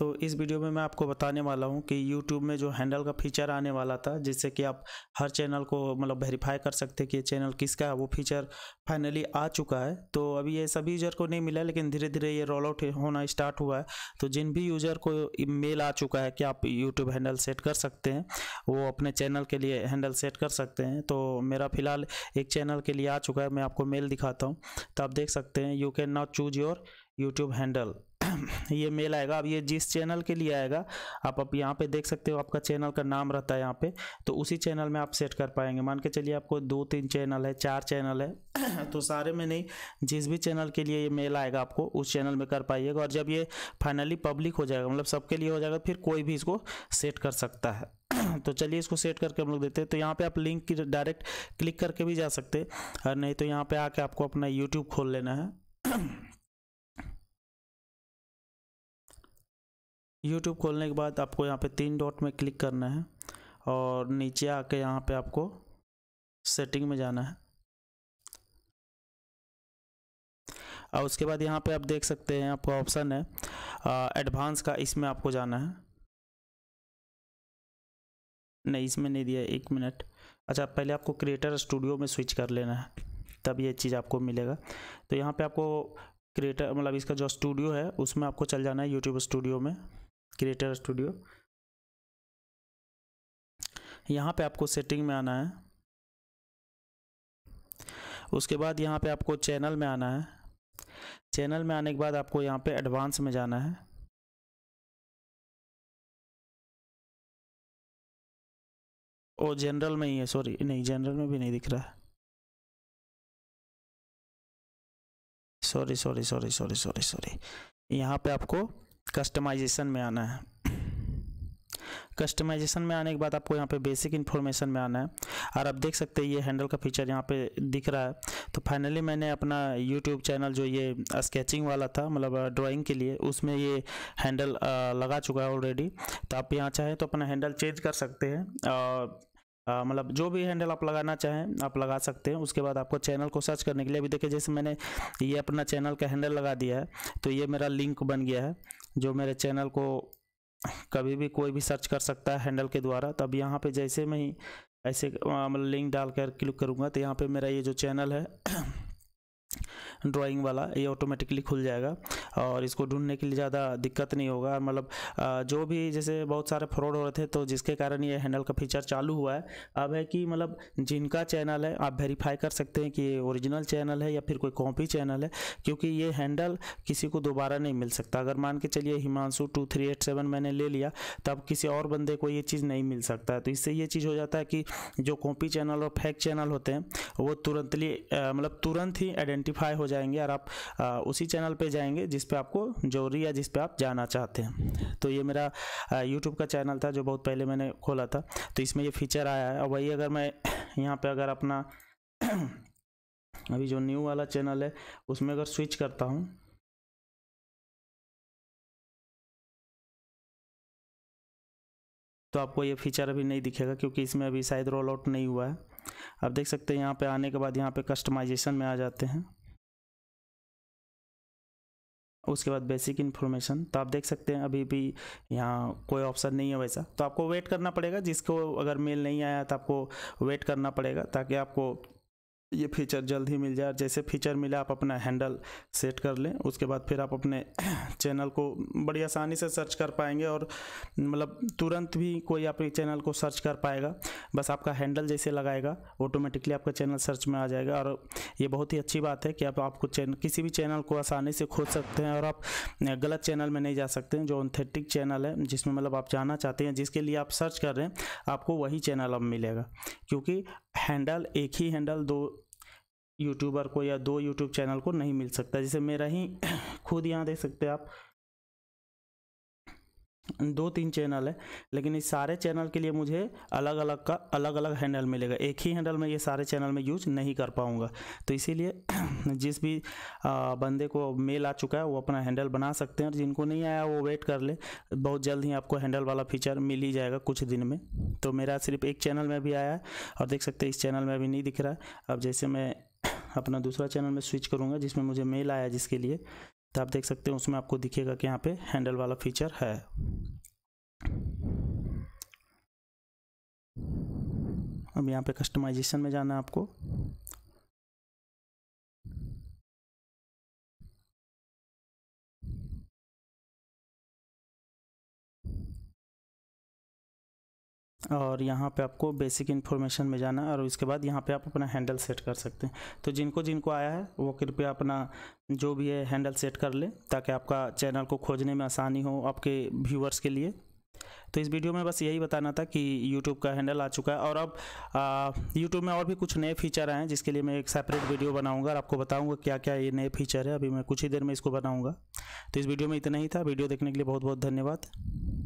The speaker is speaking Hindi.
तो इस वीडियो में मैं आपको बताने वाला हूँ कि YouTube में जो हैंडल का फीचर आने वाला था जिससे कि आप हर चैनल को मतलब वेरीफाई कर सकते कि ये चैनल किसका है वो फीचर फाइनली आ चुका है तो अभी ये सभी यूज़र को नहीं मिला लेकिन धीरे धीरे ये रोल आउट होना स्टार्ट हुआ है तो जिन भी यूज़र को मेल आ चुका है कि आप यूट्यूब हैंडल सेट कर सकते हैं वो अपने चैनल के लिए हैंडल सेट कर सकते हैं तो मेरा फिलहाल एक चैनल के लिए आ चुका है मैं आपको मेल दिखाता हूँ तो आप देख सकते हैं you can not choose your YouTube handle ये मेल आएगा अब ये जिस चैनल के लिए आएगा आप अब यहाँ पे देख सकते हो आपका चैनल का नाम रहता है यहाँ पे तो उसी चैनल में आप सेट कर पाएंगे मान के चलिए आपको दो तीन चैनल है चार चैनल है तो सारे में नहीं जिस भी चैनल के लिए ये मेल आएगा आपको उस चैनल में कर पाइएगा और जब ये फाइनली पब्लिक हो जाएगा मतलब सबके लिए हो जाएगा फिर कोई भी इसको सेट कर सकता है तो चलिए इसको सेट करके हम लोग देते हैं तो यहाँ पे आप लिंक की डायरेक्ट क्लिक करके भी जा सकते हैं और नहीं तो यहाँ पे आके आपको अपना यूट्यूब खोल लेना है यूट्यूब खोलने के बाद आपको यहाँ पे तीन डॉट में क्लिक करना है और नीचे आके यहाँ पे आपको सेटिंग में जाना है और उसके बाद यहाँ पे आप देख सकते हैं आपका ऑप्शन है एडवांस का इसमें आपको जाना है नहीं इसमें नहीं दिया एक मिनट अच्छा पहले आपको क्रिएटर स्टूडियो में स्विच कर लेना है तब ये चीज़ आपको मिलेगा तो यहाँ पे आपको क्रिएटर मतलब इसका जो स्टूडियो है उसमें आपको चल जाना है यूट्यूब स्टूडियो में क्रिएटर स्टूडियो यहाँ पे आपको सेटिंग में आना है उसके बाद यहाँ पे आपको चैनल में आना है चैनल में आने के बाद आपको यहाँ पे एडवांस में जाना है ओ जनरल में ही है सॉरी नहीं जनरल में भी नहीं दिख रहा है sorry sorry sorry sorry sorry sorry यहाँ पे आपको कस्टमाइजेशन में आना है कस्टमाइजेशन में आने के बाद आपको यहाँ पे बेसिक इन्फॉर्मेशन में आना है और आप देख सकते हैं ये हैंडल का फीचर यहाँ पे दिख रहा है तो फाइनली मैंने अपना यूट्यूब चैनल जो ये स्केचिंग वाला था मतलब ड्राइंग के लिए उसमें ये हैंडल लगा चुका है ऑलरेडी तो आप यहाँ चाहें तो अपना हैंडल चेंज कर सकते हैं मतलब जो भी हैंडल आप लगाना चाहें आप लगा सकते हैं उसके बाद आपको चैनल को सर्च करने के लिए अभी देखिए जैसे मैंने ये अपना चैनल का हैंडल लगा दिया है तो ये मेरा लिंक बन गया है जो मेरे चैनल को कभी भी कोई भी सर्च कर सकता है हैंडल के द्वारा तब यहाँ पे जैसे मैं ही ऐसे मतलब लिंक डाल कर क्लिक करूँगा तो यहाँ पे मेरा ये जो चैनल है ड्राइंग वाला ये ऑटोमेटिकली खुल जाएगा और इसको ढूंढने के लिए ज़्यादा दिक्कत नहीं होगा मतलब जो भी जैसे बहुत सारे फ्रॉड हो रहे थे तो जिसके कारण ये हैंडल का फीचर चालू हुआ है अब है कि मतलब जिनका चैनल है आप वेरीफाई कर सकते हैं कि ये ओरिजिनल चैनल है या फिर कोई कॉपी चैनल है क्योंकि ये हैंडल किसी को दोबारा नहीं मिल सकता अगर मान के चलिए Himanshu two three eight seven मैंने ले लिया तब किसी और बंदे को ये चीज़ नहीं मिल सकता है तो इससे ये चीज़ हो जाता है कि जो कॉपी चैनल और फैक चैनल होते हैं वो तुरंतली मतलब तुरंत ही आइडेंट आइडेंटिफाई हो जाएंगे और आप आ, उसी चैनल पे जाएंगे जिस पे आपको जोरी या जिस पे आप जाना चाहते हैं तो ये मेरा यूट्यूब का चैनल था जो बहुत पहले मैंने खोला था तो इसमें ये फीचर आया है और वही अगर मैं यहाँ पर अगर अपना अभी जो न्यू वाला चैनल है उसमें अगर स्विच करता हूँ तो आपको ये फीचर अभी नहीं दिखेगा क्योंकि इसमें अभी शायद रोल आउट नहीं हुआ है आप देख सकते हैं यहाँ पे आने के बाद यहाँ पे कस्टमाइजेशन में आ जाते हैं उसके बाद बेसिक इन्फॉर्मेशन तो आप देख सकते हैं अभी भी यहाँ कोई ऑप्शन नहीं है वैसा तो आपको वेट करना पड़ेगा जिसको अगर मेल नहीं आया तो आपको वेट करना पड़ेगा ताकि आपको ये फीचर जल्द ही मिल जाए जैसे फीचर मिले आप अपना हैंडल सेट कर लें उसके बाद फिर आप अपने चैनल को बड़ी आसानी से सर्च कर पाएंगे और मतलब तुरंत भी कोई आपके चैनल को सर्च कर पाएगा बस आपका हैंडल जैसे लगाएगा ऑटोमेटिकली आपका चैनल सर्च में आ जाएगा और ये बहुत ही अच्छी बात है कि आप आपको चैनल किसी भी चैनल को आसानी से खोज सकते हैं और आप गलत चैनल में नहीं जा सकते हैं जो ऑथेंटिक चैनल है जिसमें मतलब आप जाना चाहते हैं जिसके लिए आप सर्च कर रहे हैं आपको वही चैनल अब मिलेगा क्योंकि हैंडल एक ही हैंडल दो यूट्यूबर को या दो यूट्यूब चैनल को नहीं मिल सकता जैसे मेरा ही खुद यहाँ देख सकते हैं आप दो तीन चैनल है लेकिन इस सारे चैनल के लिए मुझे अलग अलग का अलग अलग हैंडल मिलेगा एक ही हैंडल में ये सारे चैनल में यूज नहीं कर पाऊँगा तो इसीलिए जिस भी बंदे को मेल आ चुका है वो अपना हैंडल बना सकते हैं और जिनको नहीं आया वो वेट कर ले बहुत जल्द ही आपको हैंडल वाला फीचर मिल ही जाएगा कुछ दिन में तो मेरा सिर्फ एक चैनल में भी आया है और देख सकते हैं इस चैनल में अभी नहीं दिख रहा है अब जैसे मैं अपना दूसरा चैनल में स्विच करूँगा जिसमें मुझे मेल आया जिसके लिए तो आप देख सकते हैं उसमें आपको दिखेगा कि यहाँ पे हैंडल वाला फीचर है अब यहाँ पे कस्टमाइजेशन में जाना है आपको और यहाँ पे आपको बेसिक इन्फॉर्मेशन में जाना है और उसके बाद यहाँ पे आप अपना हैंडल सेट कर सकते हैं तो जिनको जिनको आया है वो कृपया अपना जो भी है हैंडल सेट कर ले ताकि आपका चैनल को खोजने में आसानी हो आपके व्यूअर्स के लिए तो इस वीडियो में बस यही बताना था कि YouTube का हैंडल आ चुका है और अब आ, YouTube में और भी कुछ नए फीचर आए हैं जिसके लिए मैं एक सेपरेट वीडियो बनाऊंगा और आपको बताऊंगा क्या क्या ये नए फीचर है अभी मैं कुछ ही देर में इसको बनाऊंगा तो इस वीडियो में इतना ही था वीडियो देखने के लिए बहुत बहुत धन्यवाद